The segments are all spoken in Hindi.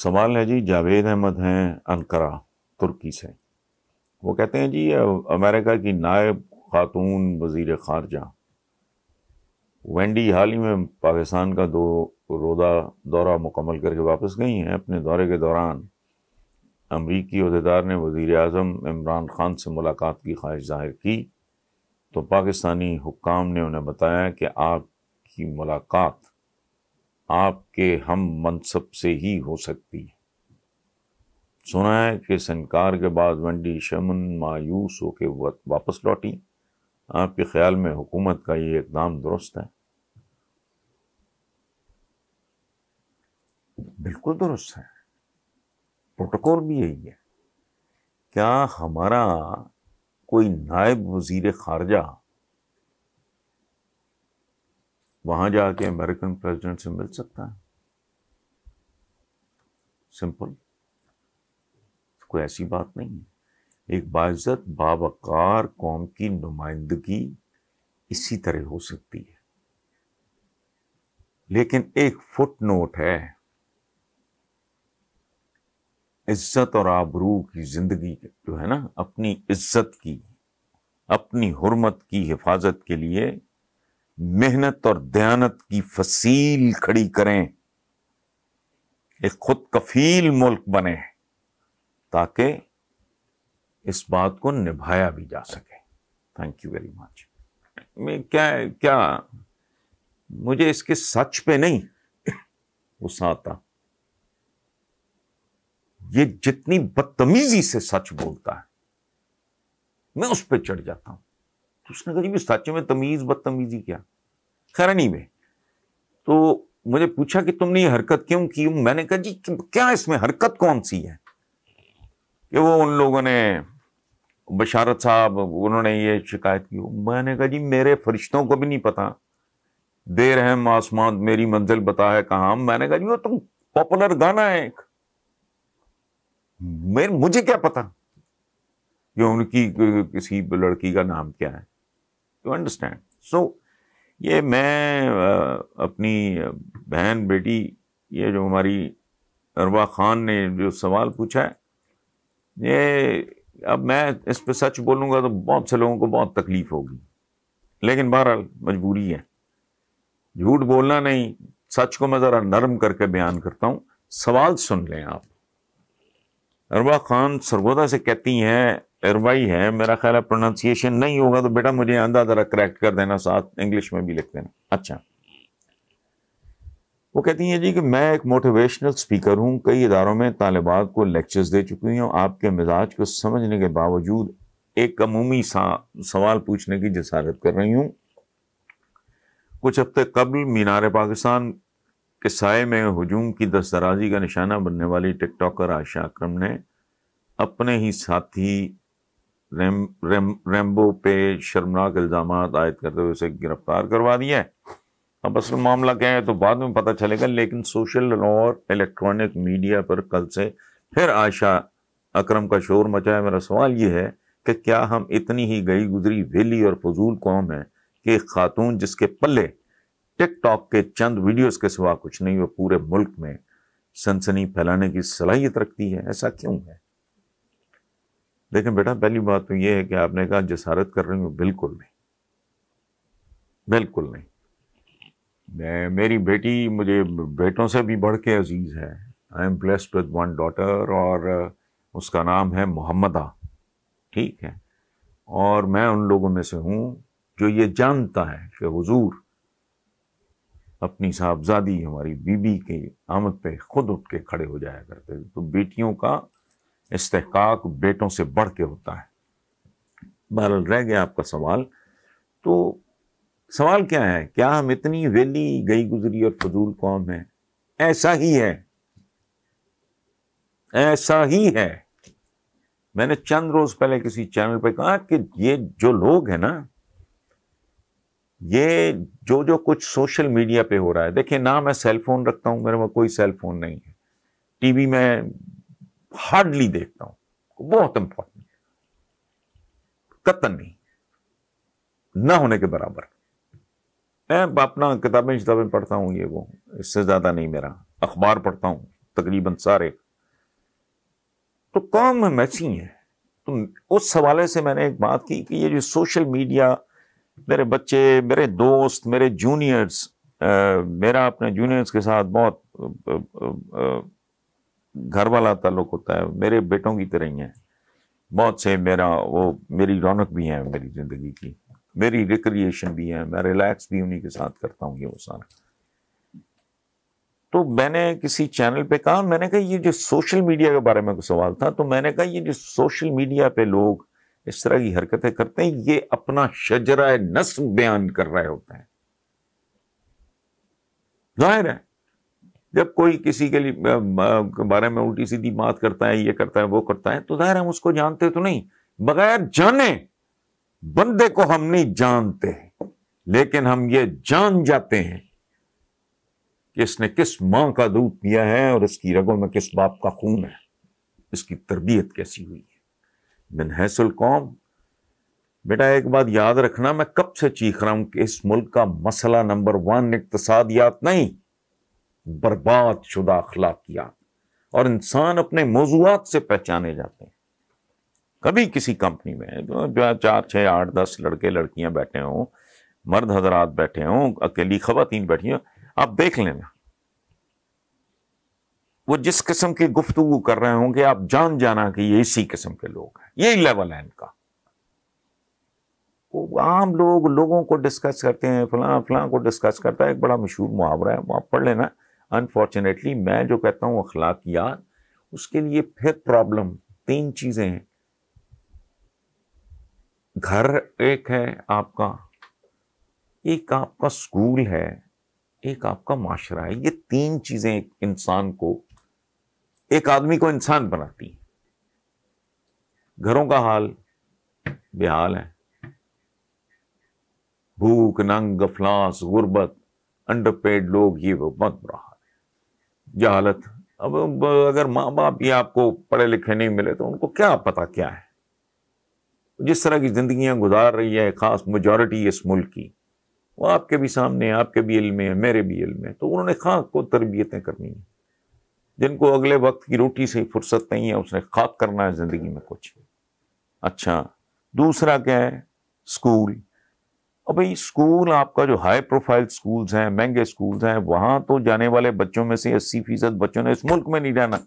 सवाल है जी जावेद अहमद हैं अनकरा तुर्की से वो कहते हैं जी अमेरिका की नायब खातून वजीर ख़ारजा वेंडी हाल ही में पाकिस्तान का दो रोदा दौरा मुकम्मल करके वापस गई हैं अपने दौरे के दौरान अमरीकी अहदेदार ने वज़ी अजम इमरान ख़ान से मुलाकात की ख्वाहिश जाहिर की तो पाकिस्तानी हुकाम ने उन्हें बताया कि आपकी मुलाकात आपके हम मनसब से ही हो सकती है सुना है कि संकार इनकार के बाद वंडी शमन मायूस होकर वापस लौटी आपके ख्याल में हुकूमत का ये इकदाम दुरुस्त है बिल्कुल दुरुस्त है प्रोटोकॉल भी यही है क्या हमारा कोई नायब वजीर खारजा वहां जाके अमेरिकन प्रेसिडेंट से मिल सकता है सिंपल कोई ऐसी बात नहीं है एक बाज़त बाबकार कौम की नुमाइंदगी इसी तरह हो सकती है लेकिन एक फुट नोट है इज्जत और आबरू की ज़िंदगी जो है ना अपनी इज्जत की अपनी हुरमत की हिफाजत के लिए मेहनत और दयानत की फसील खड़ी करें एक खुद कफील मुल्क बने ताकि इस बात को निभाया भी जा सके थैंक यू वेरी मच मैं क्या क्या मुझे इसके सच पे नहीं गुस्सा आता ये जितनी बदतमीजी से सच बोलता है मैं उस पर चढ़ जाता हूं उसने कहा जी सच में तमीज़ बदतमीज़ी क्या खैरानी में तो मुझे पूछा कि तुमने ये हरकत क्यों की मैंने कहा जी क्या इसमें हरकत कौन सी है कि वो उन लोगों ने बशारत साहब उन्होंने ये शिकायत की मैंने कहा जी मेरे फरिश्तों को भी नहीं पता दे रहे आसमान मेरी मंजिल बता है कहा मैंने कहा जी वो तुम पॉपुलर गाना है एक मेरे मुझे क्या पता कि उनकी किसी लड़की का नाम क्या है यू अंडरस्टैंड सो ये मैं अपनी बहन बेटी ये जो हमारी अरवा खान ने जो सवाल पूछा है ये अब मैं इस पर सच बोलूँगा तो बहुत से लोगों को बहुत तकलीफ़ होगी लेकिन बहरहाल मजबूरी है झूठ बोलना नहीं सच को मैं ज़रा नरम करके बयान करता हूँ सवाल सुन लें आप अरवा खान सरगोदा से कहती हैं इरवाई है मेरा ख्याल है प्रोनाउंसिएशन नहीं होगा तो बेटा मुझे आंधा ज़रा करेक्ट कर देना साथ इंग्लिश में भी लिख देना अच्छा वो कहती हैं जी कि मैं एक मोटिवेशनल स्पीकर हूँ कई इदारों में तालिबात को लेक्चर्स दे चुकी हूँ आपके मिजाज को समझने के बावजूद एक अमूमी सा सवाल पूछने की जसारत कर रही हूँ कुछ हफ्ते कबल मीनार पाकिस्तान के साय में हजूम की दस्तराजी का निशाना बनने वाली टिकटॉकर आशा अक्रम ने अपने ही साथी रेम रेम रेम्बो पे शर्मनाक इल्ज़ाम आयद करते हुए उसे गिरफ्तार करवा दिया है अब असल मामला क्या है तो बाद में पता चलेगा लेकिन सोशल और इलेक्ट्रॉनिक मीडिया पर कल से फिर आयशा अकरम का शोर मचा है मेरा सवाल ये है कि क्या हम इतनी ही गई गुजरी वेली और फजूल कौम है कि खातून जिसके पल्ले टिकटॉक के चंद वीडियोस के सिवा कुछ नहीं वो पूरे मुल्क में सनसनी फैलाने की सलाहियत रखती है ऐसा क्यों है लेकिन बेटा पहली बात तो यह है कि आपने कहा जसारत कर रही हूँ बिल्कुल नहीं बिल्कुल नहीं मैं मेरी बेटी मुझे बेटों से भी बढ़ के अजीज़ है I am blessed with one daughter और उसका नाम है मोहम्मदा ठीक है और मैं उन लोगों में से हूँ जो ये जानता है कि हुजूर अपनी साहबजादी हमारी बीबी के आमद पे खुद उठ के खड़े हो जाया करते थे तो बेटियों का इस्तेकाक बेटों से बढ़ के होता है बहरहाल रह गया आपका सवाल तो सवाल क्या है क्या हम इतनी वेली गई गुजरी और फजूल कौम है ऐसा ही है ऐसा ही है मैंने चंद रोज पहले किसी चैनल पर कहा कि ये जो लोग हैं ना ये जो जो कुछ सोशल मीडिया पे हो रहा है देखिए ना मैं सेल फोन रखता हूं मेरे वहाँ कोई सेल फोन नहीं है टीवी में हार्डली देखता हूं बहुत इंपॉर्टेंट कतन नहीं ना होने के बराबर मैं अपना किताबें शिताबें पढ़ता हूं ये वो इससे ज़्यादा नहीं मेरा अखबार पढ़ता हूँ तकरीबन सारे तो काम हम ऐसी है तो उस हवाले से मैंने एक बात की कि ये जो सोशल मीडिया मेरे बच्चे मेरे दोस्त मेरे जूनियर्स मेरा अपने जूनियर्स के साथ बहुत आ, आ, आ, घर वाला ताल्लुक होता है मेरे बेटों की तरह ही है बहुत से मेरा वो मेरी रौनक भी है मेरी ज़िंदगी की मेरी रिक्रिएशन भी है मैं रिलैक्स भी उन्हीं के साथ करता हूँ ये वो सारा तो मैंने किसी चैनल पे कहा मैंने कहा ये जो सोशल मीडिया के बारे में सवाल था तो मैंने कहा ये जो सोशल मीडिया पे लोग इस तरह की हरकतें करते हैं ये अपना शजरा नस्ल बयान कर रहे होते हैं जाहिर है जब कोई किसी के लिए बारे में उल्टी सीधी बात करता है ये करता है वो करता है तो जाहिर हम उसको जानते तो नहीं बगैर जाने बंदे को हम नहीं जानते लेकिन हम ये जान जाते हैं कि इसने किस मां का दूध पिया है और इसकी रगों में किस बाप का खून है इसकी तरबियत कैसी हुई है बिन कौम बेटा एक बात याद रखना मैं कब से चीख रहा हूं कि इस मुल्क का मसला नंबर वन इकतसादियात नहीं बर्बाद शुदा अखलाकियात और इंसान अपने मौजूद से पहचाने जाते हैं कभी किसी कंपनी में जो चार छः आठ दस लड़के लड़कियां बैठे हों मर्द हजरात बैठे हों अकेली खातन बैठी हों आप देख लेना वो जिस किस्म की गुफ्तगु कर रहे होंगे आप जान जाना कि ये इसी किस्म के लोग हैं यही लेवल है इनका वो आम लोग लोगों को डिस्कस करते हैं फलां फलां को डिस्कस करता है एक बड़ा मशहूर मुहावरा है वो आप पढ़ लेना अनफॉर्चुनेटली मैं जो कहता हूँ अखलाकियात उसके लिए फिर प्रॉब्लम तीन चीज़ें हैं घर एक है आपका एक आपका स्कूल है एक आपका माशरा है ये तीन चीज़ें एक इंसान को एक आदमी को इंसान बनाती हैं घरों का हाल बेहाल है भूख नंग अफलास गुर्बत अंडरपेड लोग ये वो बहुत बुरा जहालत अब अगर माँ बाप ये आपको पढ़े लिखे नहीं मिले तो उनको क्या पता क्या है जिस तरह की ज़िंदियाँ गुजार रही है ख़ास मेजॉरिटी इस मुल्क की वो आपके भी सामने आपके भी इल्म है मेरे भी इल्म है तो उन्होंने खाक को तरबियतें करनी है जिनको अगले वक्त की रोटी से फुर्सत नहीं है उसने खाक करना है ज़िंदगी में कुछ अच्छा दूसरा क्या है स्कूल और भाई स्कूल आपका जो हाई प्रोफाइल स्कूल्स हैं महंगे स्कूल्स हैं वहां तो जाने वाले बच्चों में से अस्सी फीसद बच्चों ने इस मुल्क में नहीं जाना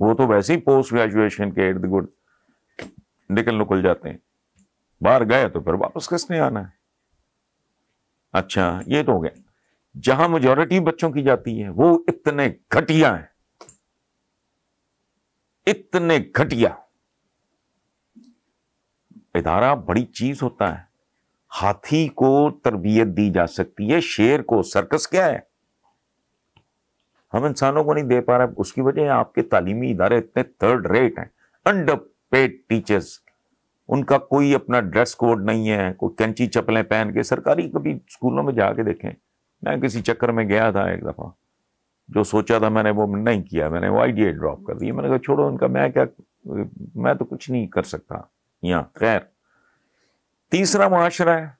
वो तो वैसे ही पोस्ट ग्रेजुएशन के इर्द गुर्द निकल निकल जाते हैं बाहर गए तो फिर वापस किसने आना है अच्छा ये तो हो गया जहां मेजोरिटी बच्चों की जाती है वो इतने घटिया हैं इतने घटिया इदारा बड़ी चीज होता है हाथी को तरबियत दी जा सकती है शेर को सर्कस क्या है हम इंसानों को नहीं दे पा रहे उसकी वजह आपके तालीमी इदारे इतने थर्ड रेट हैं अंडर पेड टीचर्स उनका कोई अपना ड्रेस कोड नहीं है कोई कैंची चप्पलें पहन के सरकारी कभी स्कूलों में जाके देखें मैं किसी चक्कर में गया था एक दफ़ा जो सोचा था मैंने वो नहीं किया मैंने वो आइडिया ड्रॉप कर दिया मैंने कहा छोड़ो उनका मैं क्या मैं तो कुछ नहीं कर सकता या खैर तीसरा माशरा है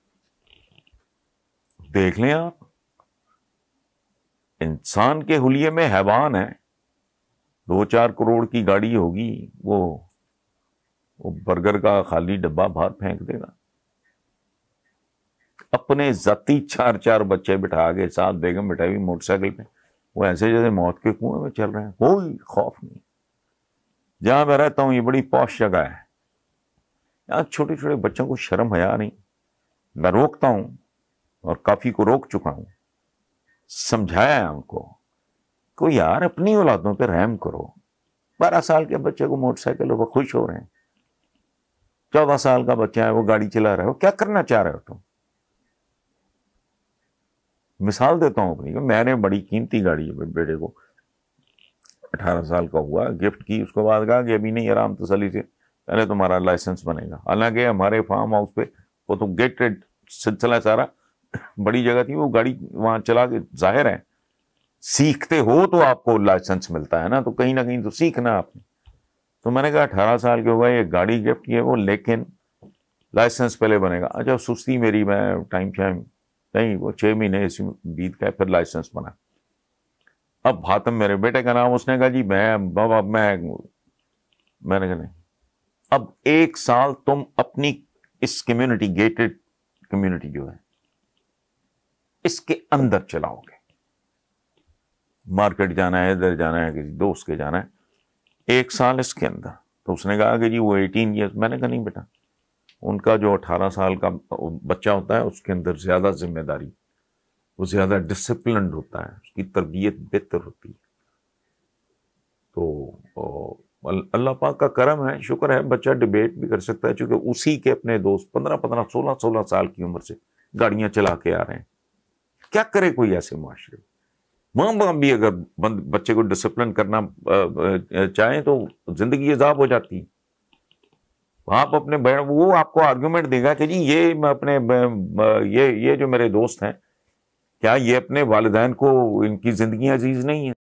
देख लें आप इंसान के हुलिये में हैवान है दो चार करोड़ की गाड़ी होगी वो वो बर्गर का खाली डब्बा बाहर फेंक देगा अपने जती चार चार बच्चे बिठा के साथ बेगम बिठाई हुई मोटरसाइकिल पे वो ऐसे जैसे मौत के कुएं में चल रहे हैं कोई खौफ नहीं जहां मैं रहता हूं ये बड़ी पौश जगह है आज छोटे छोटे बच्चों को शर्म हया नहीं मैं रोकता हूँ और काफ़ी को रोक चुका हूँ समझाया उनको को यार अपनी औलादों पे रहम करो बारह साल के बच्चे को मोटरसाइकिल पर खुश हो रहे हैं चौदह साल का बच्चा है वो गाड़ी चला रहा है वो क्या करना चाह रहे हो तुम मिसाल देता हूँ अपनी मैंने बड़ी कीमती गाड़ी बेटे को अठारह साल का हुआ गिफ्ट की उसके बाद कहा कि अभी नहीं आराम तसली से पहले तुम्हारा लाइसेंस बनेगा हालांकि हमारे फार्म हाउस पे वो तो गेटेड सिलसिला सारा बड़ी जगह थी वो गाड़ी वहाँ चला के जाहिर है सीखते हो तो आपको लाइसेंस मिलता है ना तो कहीं ना कहीं तो सीखना आपने तो मैंने कहा अठारह साल के होगा ये गाड़ी गिफ्ट की है वो लेकिन लाइसेंस पहले बनेगा अच्छा सुस्ती मेरी मैं टाइम शाइम नहीं वो छः महीने इसी बीत गए फिर लाइसेंस बना अब भातम मेरे बेटे का नाम उसने कहा जी मैं बाबा मैं मैंने कहा नहीं अब एक साल तुम अपनी इस कम्युनिटी गेटेड कम्युनिटी जो है इसके अंदर चलाओगे मार्केट जाना है इधर जाना है किसी दोस्त के जाना है एक साल इसके अंदर तो उसने कहा कि जी वो एटीन ईयर्स मैंने कहा नहीं बेटा उनका जो अठारह साल का बच्चा होता है उसके अंदर ज़्यादा जिम्मेदारी वो ज़्यादा डिसिप्लिन होता है उसकी तरबियत बेहतर होती है तो अल्लाह पाक का करम है शुक्र है बच्चा डिबेट भी कर सकता है क्योंकि उसी के अपने दोस्त पंद्रह पंद्रह सोलह सोलह साल की उम्र से गाड़ियां चला के आ रहे हैं क्या करे कोई ऐसे माशरे माँ बाप भी अगर बच्चे को डिसिप्लिन करना चाहें तो जिंदगी अजाब हो जाती है आप अपने बहन वो आपको आर्ग्यूमेंट देगा कि जी ये मैं अपने ये ये जो मेरे दोस्त हैं क्या ये अपने वालदेन को इनकी ज़िंदगी अजीज़ नहीं है